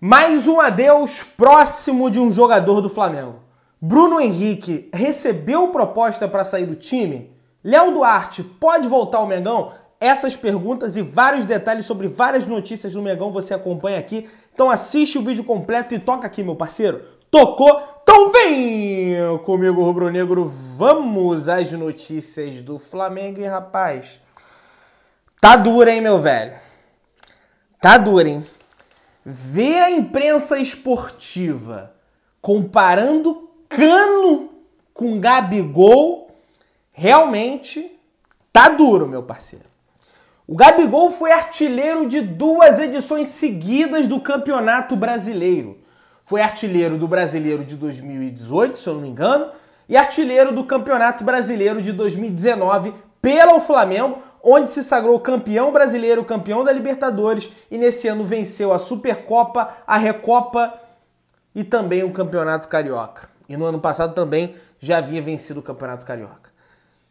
Mais um adeus próximo de um jogador do Flamengo. Bruno Henrique recebeu proposta para sair do time? Léo Duarte pode voltar ao Mengão? Essas perguntas e vários detalhes sobre várias notícias do Mengão você acompanha aqui. Então assiste o vídeo completo e toca aqui, meu parceiro. Tocou? Então vem comigo, Rubro Negro. Vamos às notícias do Flamengo, hein, rapaz. Tá dura, hein, meu velho? Tá dura, hein? ver a imprensa esportiva comparando Cano com Gabigol, realmente tá duro, meu parceiro. O Gabigol foi artilheiro de duas edições seguidas do Campeonato Brasileiro. Foi artilheiro do Brasileiro de 2018, se eu não me engano, e artilheiro do Campeonato Brasileiro de 2019 pelo Flamengo, onde se sagrou campeão brasileiro, campeão da Libertadores e nesse ano venceu a Supercopa, a Recopa e também o Campeonato Carioca. E no ano passado também já havia vencido o Campeonato Carioca.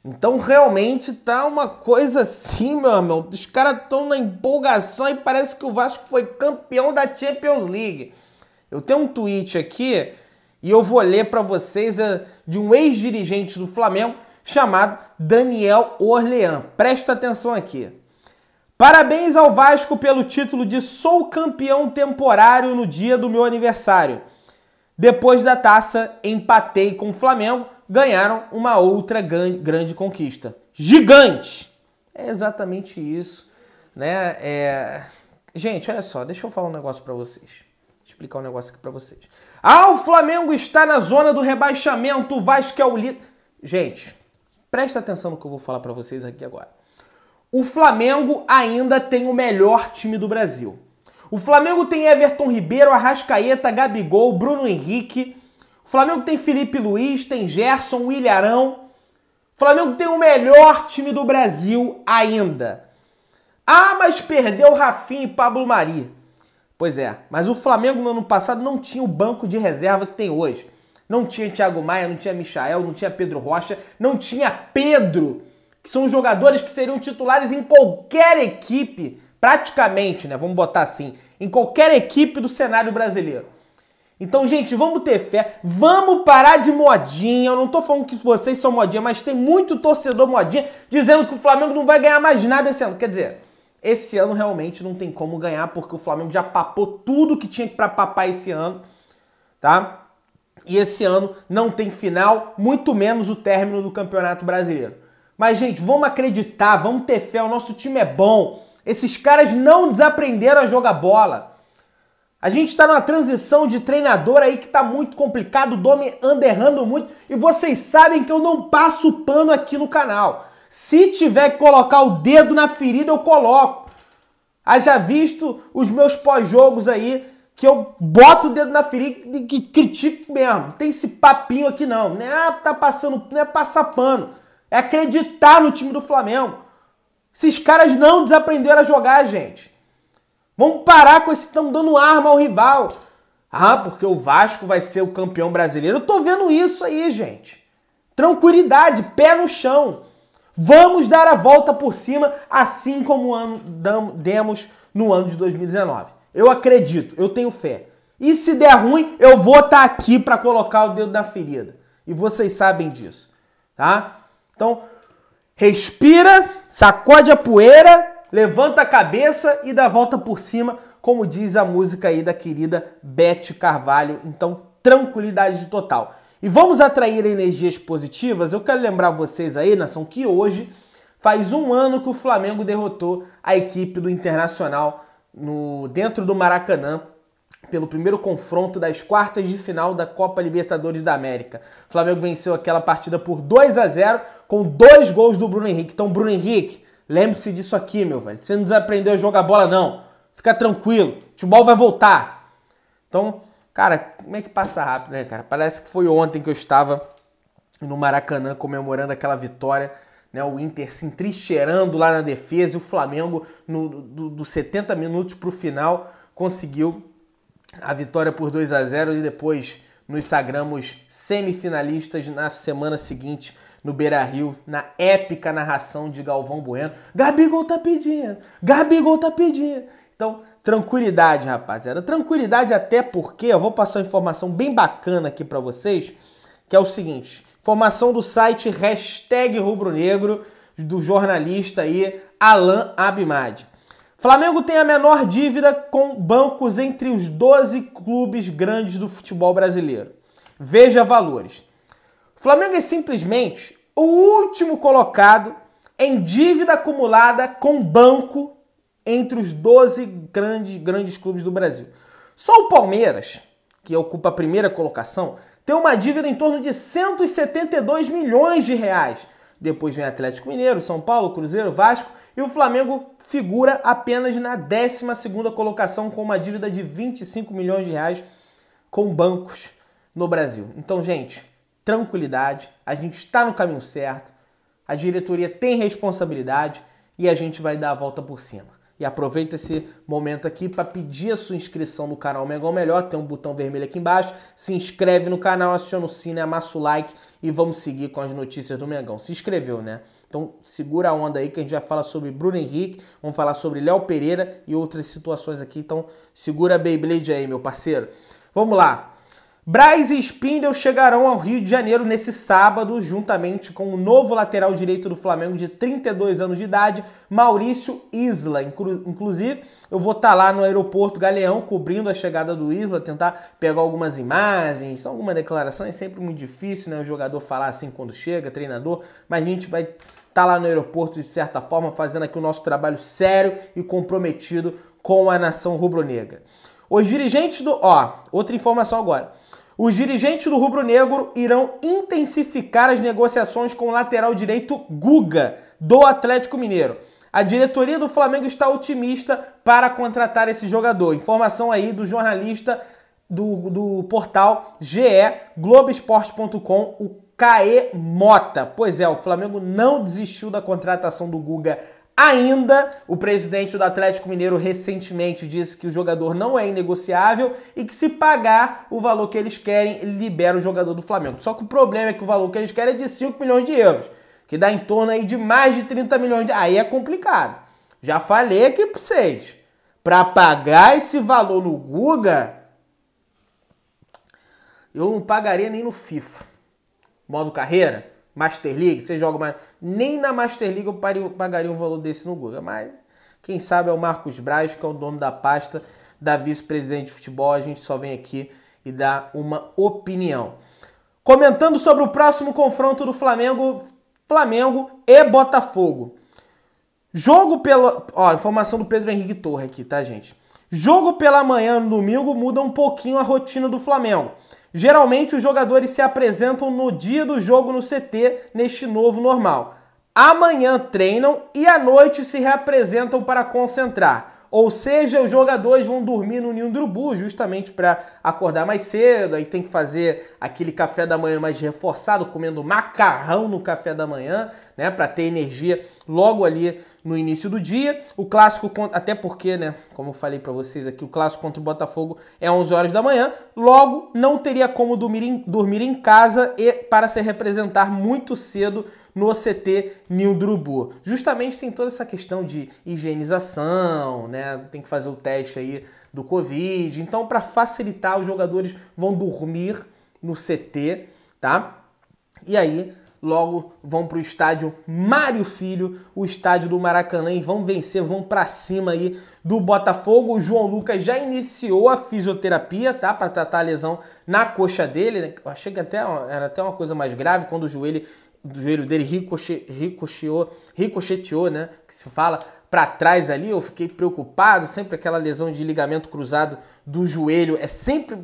Então realmente tá uma coisa assim, meu irmão. Os caras estão na empolgação e parece que o Vasco foi campeão da Champions League. Eu tenho um tweet aqui e eu vou ler para vocês é, de um ex-dirigente do Flamengo chamado Daniel Orlean. Presta atenção aqui. Parabéns ao Vasco pelo título de Sou campeão temporário no dia do meu aniversário. Depois da taça, empatei com o Flamengo, ganharam uma outra grande conquista. Gigante! É exatamente isso, né? É... Gente, olha só, deixa eu falar um negócio para vocês. explicar um negócio aqui para vocês. Ah, o Flamengo está na zona do rebaixamento, o Vasco é o líder. Gente, Presta atenção no que eu vou falar para vocês aqui agora. O Flamengo ainda tem o melhor time do Brasil. O Flamengo tem Everton Ribeiro, Arrascaeta, Gabigol, Bruno Henrique. O Flamengo tem Felipe Luiz, tem Gerson, Williarão. O Flamengo tem o melhor time do Brasil ainda. Ah, mas perdeu Rafinha e Pablo Mari. Pois é, mas o Flamengo no ano passado não tinha o banco de reserva que tem hoje. Não tinha Thiago Maia, não tinha Michael, não tinha Pedro Rocha, não tinha Pedro, que são jogadores que seriam titulares em qualquer equipe, praticamente, né? Vamos botar assim, em qualquer equipe do cenário brasileiro. Então, gente, vamos ter fé, vamos parar de modinha. Eu não tô falando que vocês são modinha, mas tem muito torcedor modinha dizendo que o Flamengo não vai ganhar mais nada esse ano. Quer dizer, esse ano realmente não tem como ganhar porque o Flamengo já papou tudo que tinha para papar esse ano, tá? E esse ano não tem final, muito menos o término do Campeonato Brasileiro. Mas, gente, vamos acreditar, vamos ter fé, o nosso time é bom. Esses caras não desaprenderam a jogar bola. A gente está numa transição de treinador aí que está muito complicado, o Dome anda errando muito. E vocês sabem que eu não passo pano aqui no canal. Se tiver que colocar o dedo na ferida, eu coloco. Haja visto os meus pós-jogos aí que eu boto o dedo na ferida e critico mesmo. Não tem esse papinho aqui não. Não é ah, tá passando, não é passar pano. É acreditar no time do Flamengo. Esses caras não desaprenderam a jogar, gente. Vamos parar com esse Estamos dando arma ao rival. Ah, porque o Vasco vai ser o campeão brasileiro. Eu tô vendo isso aí, gente. Tranquilidade, pé no chão. Vamos dar a volta por cima, assim como ano, damos, demos no ano de 2019. Eu acredito, eu tenho fé. E se der ruim, eu vou estar tá aqui para colocar o dedo na ferida. E vocês sabem disso, tá? Então, respira, sacode a poeira, levanta a cabeça e dá volta por cima, como diz a música aí da querida Beth Carvalho. Então, tranquilidade total. E vamos atrair energias positivas. Eu quero lembrar vocês aí, nação, que hoje faz um ano que o Flamengo derrotou a equipe do Internacional no dentro do Maracanã pelo primeiro confronto das quartas de final da Copa Libertadores da América. O Flamengo venceu aquela partida por 2 a 0 com dois gols do Bruno Henrique. Então, Bruno Henrique, lembre-se disso aqui, meu velho. Você não desaprendeu a jogar bola, não. Fica tranquilo, o futebol vai voltar. Então, cara, como é que passa rápido, né, cara? Parece que foi ontem que eu estava no Maracanã comemorando aquela vitória né? O Inter se entristeirando lá na defesa e o Flamengo, no, do, do 70 minutos para o final, conseguiu a vitória por 2 a 0 e depois nos sagramos semifinalistas na semana seguinte no Beira Rio, na épica narração de Galvão Bueno. Gabigol tá pedindo, Gabigol tá pedindo. Então, tranquilidade, rapaziada. Tranquilidade até porque eu vou passar uma informação bem bacana aqui para vocês que é o seguinte: informação do site hashtag rubro-negro, do jornalista aí, Alain Abimad. Flamengo tem a menor dívida com bancos entre os 12 clubes grandes do futebol brasileiro. Veja valores. Flamengo é simplesmente o último colocado em dívida acumulada com banco entre os 12 grandes, grandes clubes do Brasil. Só o Palmeiras, que ocupa a primeira colocação, tem uma dívida em torno de 172 milhões de reais. Depois vem Atlético Mineiro, São Paulo, Cruzeiro, Vasco e o Flamengo figura apenas na 12ª colocação com uma dívida de 25 milhões de reais com bancos no Brasil. Então, gente, tranquilidade, a gente está no caminho certo, a diretoria tem responsabilidade e a gente vai dar a volta por cima. E aproveita esse momento aqui para pedir a sua inscrição no canal Mengão Melhor. Tem um botão vermelho aqui embaixo. Se inscreve no canal, aciona o sino, amassa o like e vamos seguir com as notícias do Mengão. Se inscreveu, né? Então segura a onda aí que a gente vai falar sobre Bruno Henrique, vamos falar sobre Léo Pereira e outras situações aqui. Então segura a Beyblade aí, meu parceiro. Vamos lá. Braz e Spindel chegarão ao Rio de Janeiro nesse sábado, juntamente com o novo lateral direito do Flamengo de 32 anos de idade, Maurício Isla. Inclusive, eu vou estar tá lá no aeroporto Galeão cobrindo a chegada do Isla, tentar pegar algumas imagens, alguma declaração. É sempre muito difícil, né? O jogador falar assim quando chega, treinador, mas a gente vai estar tá lá no aeroporto de certa forma, fazendo aqui o nosso trabalho sério e comprometido com a nação rubro-negra. Os dirigentes do. Ó, outra informação agora. Os dirigentes do Rubro Negro irão intensificar as negociações com o lateral direito Guga, do Atlético Mineiro. A diretoria do Flamengo está otimista para contratar esse jogador. Informação aí do jornalista do, do portal GE Globoesporte.com, o Caê Mota. Pois é, o Flamengo não desistiu da contratação do Guga Ainda, o presidente do Atlético Mineiro recentemente disse que o jogador não é inegociável e que se pagar o valor que eles querem, libera o jogador do Flamengo. Só que o problema é que o valor que eles querem é de 5 milhões de euros, que dá em torno aí de mais de 30 milhões de Aí é complicado. Já falei aqui para vocês. Para pagar esse valor no Guga, eu não pagaria nem no FIFA. Modo carreira, Master League, você joga mais. Nem na Master League eu pagaria um valor desse no Google. mas quem sabe é o Marcos Braz, que é o dono da pasta da vice-presidente de futebol. A gente só vem aqui e dá uma opinião. Comentando sobre o próximo confronto do Flamengo, Flamengo e Botafogo. Jogo pela. Ó, informação do Pedro Henrique Torre aqui, tá, gente? Jogo pela manhã no domingo muda um pouquinho a rotina do Flamengo. Geralmente os jogadores se apresentam no dia do jogo no CT, neste novo normal. Amanhã treinam e à noite se reapresentam para concentrar. Ou seja, os jogadores vão dormir no ninho do justamente para acordar mais cedo, aí tem que fazer aquele café da manhã mais reforçado, comendo macarrão no café da manhã, né, para ter energia logo ali no início do dia. O clássico, até porque, né, como eu falei para vocês aqui, o clássico contra o Botafogo é 11 horas da manhã. Logo, não teria como dormir em, dormir em casa e para se representar muito cedo no CT drubu Justamente tem toda essa questão de higienização, né, tem que fazer o teste aí do Covid. Então, para facilitar, os jogadores vão dormir no CT, tá? E aí logo vão para o estádio Mário Filho, o estádio do Maracanã, e vão vencer, vão para cima aí do Botafogo. O João Lucas já iniciou a fisioterapia, tá? Para tratar a lesão na coxa dele. Né? Eu achei que até era até uma coisa mais grave quando o joelho do joelho dele ricoche, ricocheou, ricocheteou, né? Que se fala para trás ali. Eu fiquei preocupado, sempre aquela lesão de ligamento cruzado do joelho é sempre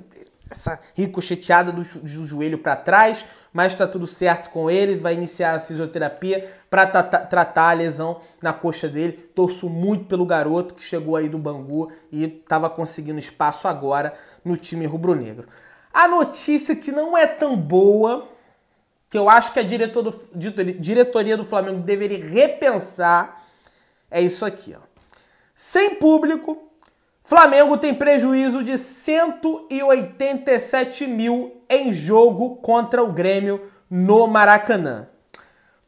essa ricocheteada do, do joelho para trás, mas está tudo certo com ele, vai iniciar a fisioterapia para tratar a lesão na coxa dele. Torço muito pelo garoto que chegou aí do Bangu e estava conseguindo espaço agora no time rubro-negro. A notícia que não é tão boa, que eu acho que a diretor diretoria do Flamengo deveria repensar, é isso aqui, ó. Sem público, Flamengo tem prejuízo de 187 mil em jogo contra o Grêmio no Maracanã.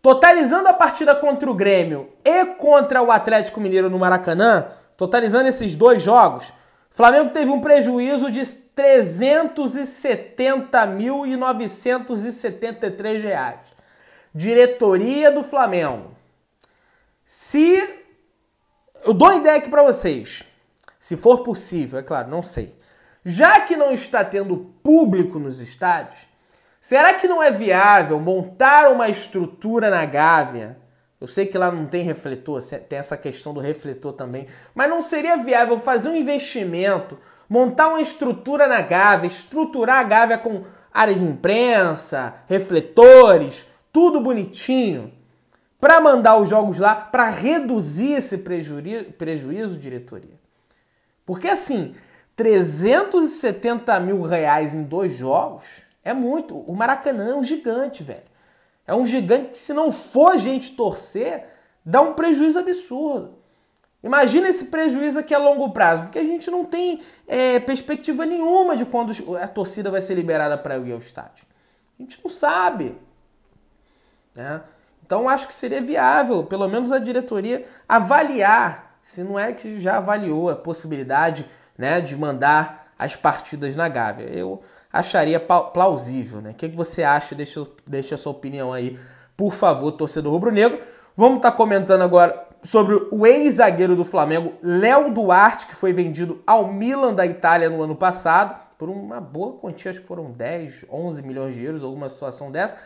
Totalizando a partida contra o Grêmio e contra o Atlético Mineiro no Maracanã, totalizando esses dois jogos, Flamengo teve um prejuízo de 370.973 reais. Diretoria do Flamengo. Se eu dou ideia aqui para vocês, se for possível, é claro, não sei. Já que não está tendo público nos estádios, será que não é viável montar uma estrutura na Gávea? Eu sei que lá não tem refletor, é, tem essa questão do refletor também, mas não seria viável fazer um investimento, montar uma estrutura na Gávea, estruturar a Gávea com áreas de imprensa, refletores, tudo bonitinho, para mandar os jogos lá, para reduzir esse prejuízo, diretoria? Porque assim, 370 mil reais em dois jogos é muito. O Maracanã é um gigante, velho. É um gigante que, se não for gente torcer, dá um prejuízo absurdo. Imagina esse prejuízo aqui a longo prazo, porque a gente não tem é, perspectiva nenhuma de quando a torcida vai ser liberada para ir ao estádio. A gente não sabe. Né? Então acho que seria viável, pelo menos a diretoria, avaliar se não é que já avaliou a possibilidade né, de mandar as partidas na Gávea. Eu acharia plausível. Né? O que, é que você acha? Deixa, deixa a sua opinião aí, por favor, torcedor rubro-negro. Vamos estar tá comentando agora sobre o ex-zagueiro do Flamengo, Léo Duarte, que foi vendido ao Milan da Itália no ano passado, por uma boa quantia, acho que foram 10, 11 milhões de euros, alguma situação dessa.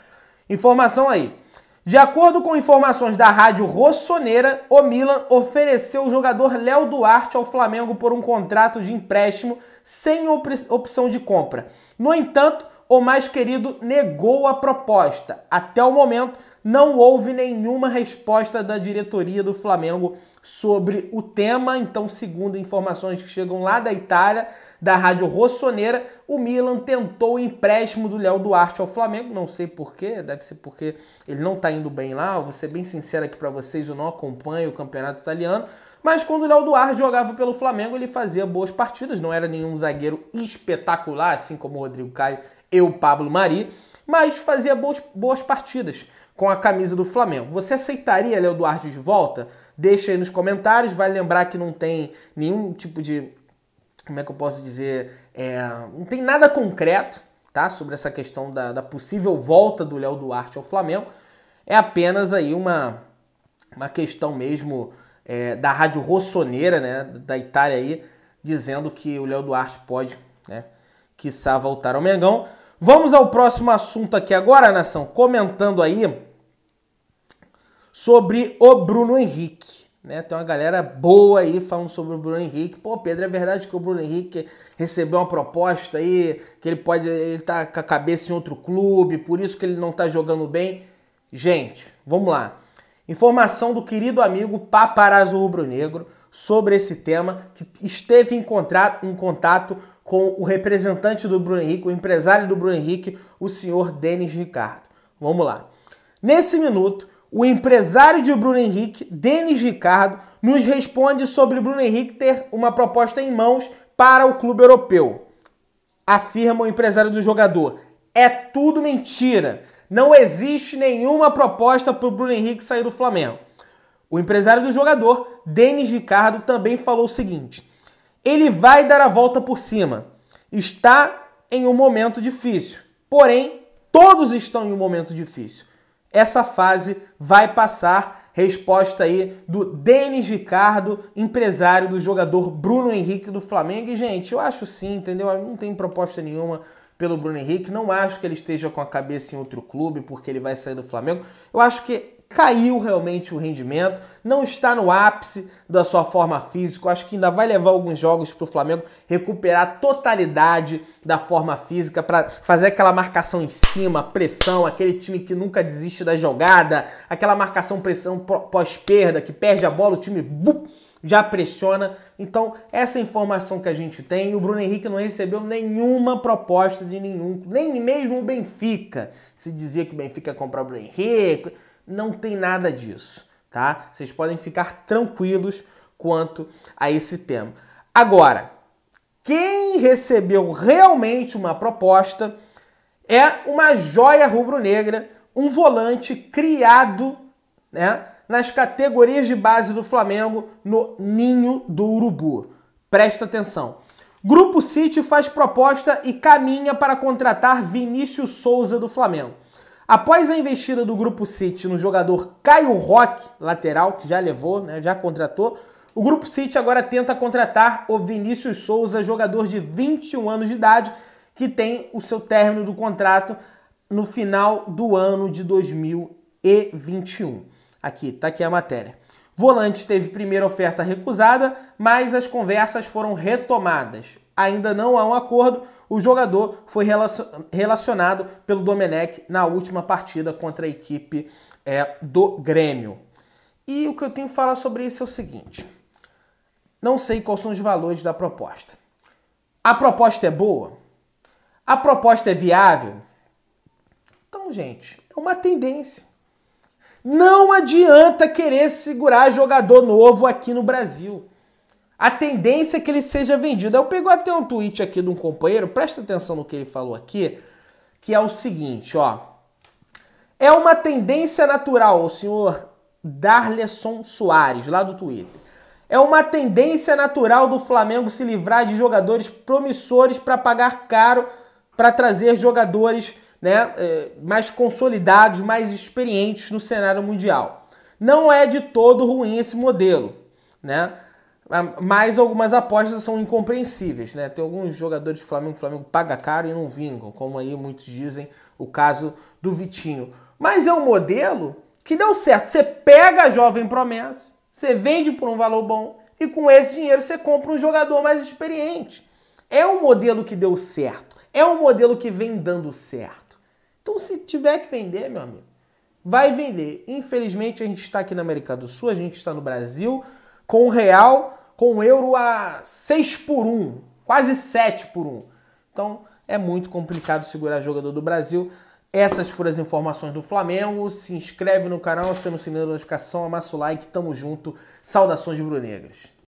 Informação aí. De acordo com informações da rádio Rossoneira, o Milan ofereceu o jogador Léo Duarte ao Flamengo por um contrato de empréstimo sem op opção de compra. No entanto, o mais querido negou a proposta. Até o momento, não houve nenhuma resposta da diretoria do Flamengo sobre o tema. Então, segundo informações que chegam lá da Itália, da Rádio Rossoneira, o Milan tentou o empréstimo do Léo Duarte ao Flamengo. Não sei porquê, deve ser porque ele não está indo bem lá. Eu vou ser bem sincero aqui para vocês, eu não acompanho o campeonato italiano. Mas quando o Léo Duarte jogava pelo Flamengo, ele fazia boas partidas, não era nenhum zagueiro espetacular, assim como o Rodrigo Caio e o Pablo Mari, mas fazia boas, boas partidas com a camisa do Flamengo. Você aceitaria Léo Duarte de volta? Deixa aí nos comentários. Vale lembrar que não tem nenhum tipo de. Como é que eu posso dizer? É, não tem nada concreto tá? sobre essa questão da, da possível volta do Léo Duarte ao Flamengo. É apenas aí uma, uma questão mesmo é, da Rádio Rossoneira, né? Da Itália aí, dizendo que o Léo Duarte pode, né? Quiçá voltar ao Mengão. Vamos ao próximo assunto aqui agora, nação. Comentando aí sobre o Bruno Henrique. Né? Tem uma galera boa aí falando sobre o Bruno Henrique. Pô, Pedro, é verdade que o Bruno Henrique recebeu uma proposta aí, que ele pode. ele tá com a cabeça em outro clube, por isso que ele não tá jogando bem. Gente, vamos lá. Informação do querido amigo Paparazzo Rubro Negro sobre esse tema, que esteve em, em contato com o representante do Bruno Henrique, o empresário do Bruno Henrique, o senhor Denis Ricardo. Vamos lá. Nesse minuto, o empresário de Bruno Henrique, Denis Ricardo, nos responde sobre Bruno Henrique ter uma proposta em mãos para o clube europeu. Afirma o empresário do jogador. É tudo mentira. Não existe nenhuma proposta para o Bruno Henrique sair do Flamengo. O empresário do jogador, Denis Ricardo, também falou o seguinte: ele vai dar a volta por cima. Está em um momento difícil. Porém, todos estão em um momento difícil essa fase vai passar. Resposta aí do Denis Ricardo, empresário do jogador Bruno Henrique do Flamengo. E, gente, eu acho sim, entendeu? Eu não tem proposta nenhuma pelo Bruno Henrique. Não acho que ele esteja com a cabeça em outro clube porque ele vai sair do Flamengo. Eu acho que caiu realmente o rendimento, não está no ápice da sua forma física. acho que ainda vai levar alguns jogos para o Flamengo recuperar a totalidade da forma física para fazer aquela marcação em cima, pressão, aquele time que nunca desiste da jogada, aquela marcação pressão pós-perda, que perde a bola, o time bup, já pressiona. Então, essa informação que a gente tem, o Bruno Henrique não recebeu nenhuma proposta de nenhum, nem mesmo o Benfica. Se dizia que o Benfica ia comprar o Bruno Henrique não tem nada disso, tá? Vocês podem ficar tranquilos quanto a esse tema. Agora, quem recebeu realmente uma proposta é uma joia rubro-negra, um volante criado, né? nas categorias de base do Flamengo no Ninho do Urubu. Presta atenção. Grupo City faz proposta e caminha para contratar Vinícius Souza do Flamengo. Após a investida do Grupo City no jogador Caio Rock, lateral, que já levou, né, já contratou, o Grupo City agora tenta contratar o Vinícius Souza, jogador de 21 anos de idade, que tem o seu término do contrato no final do ano de 2021. Aqui, tá aqui a matéria. Volante teve primeira oferta recusada, mas as conversas foram retomadas. Ainda não há um acordo, o jogador foi relacionado pelo Domenech na última partida contra a equipe é, do Grêmio. E o que eu tenho que falar sobre isso é o seguinte: não sei quais são os valores da proposta. A proposta é boa? A proposta é viável? Então, gente, é uma tendência. Não adianta querer segurar jogador novo aqui no Brasil a tendência é que ele seja vendido. Eu pego até um tweet aqui de um companheiro, presta atenção no que ele falou aqui, que é o seguinte, ó. É uma tendência natural, o senhor Darleson Soares, lá do Twitter. É uma tendência natural do Flamengo se livrar de jogadores promissores para pagar caro para trazer jogadores né, eh, mais consolidados, mais experientes no cenário mundial. Não é de todo ruim esse modelo, né? Ah, mas algumas apostas são incompreensíveis, né? Tem alguns jogadores de Flamengo, o Flamengo paga caro e não vingam, como aí muitos dizem, o caso do Vitinho. Mas é um modelo que deu certo. Você pega a jovem promessa, você vende por um valor bom e com esse dinheiro você compra um jogador mais experiente. É um modelo que deu certo. É um modelo que vem dando certo. Então, se tiver que vender, meu amigo, vai vender. Infelizmente, a gente está aqui na América do Sul, a gente está no Brasil, com o real com o euro a 6 por 1, quase 7 por 1. Então é muito complicado segurar jogador do Brasil. Essas foram as informações do Flamengo. Se inscreve no canal, aciona o sininho da notificação, amassa o like, tamo junto. Saudações brunegras.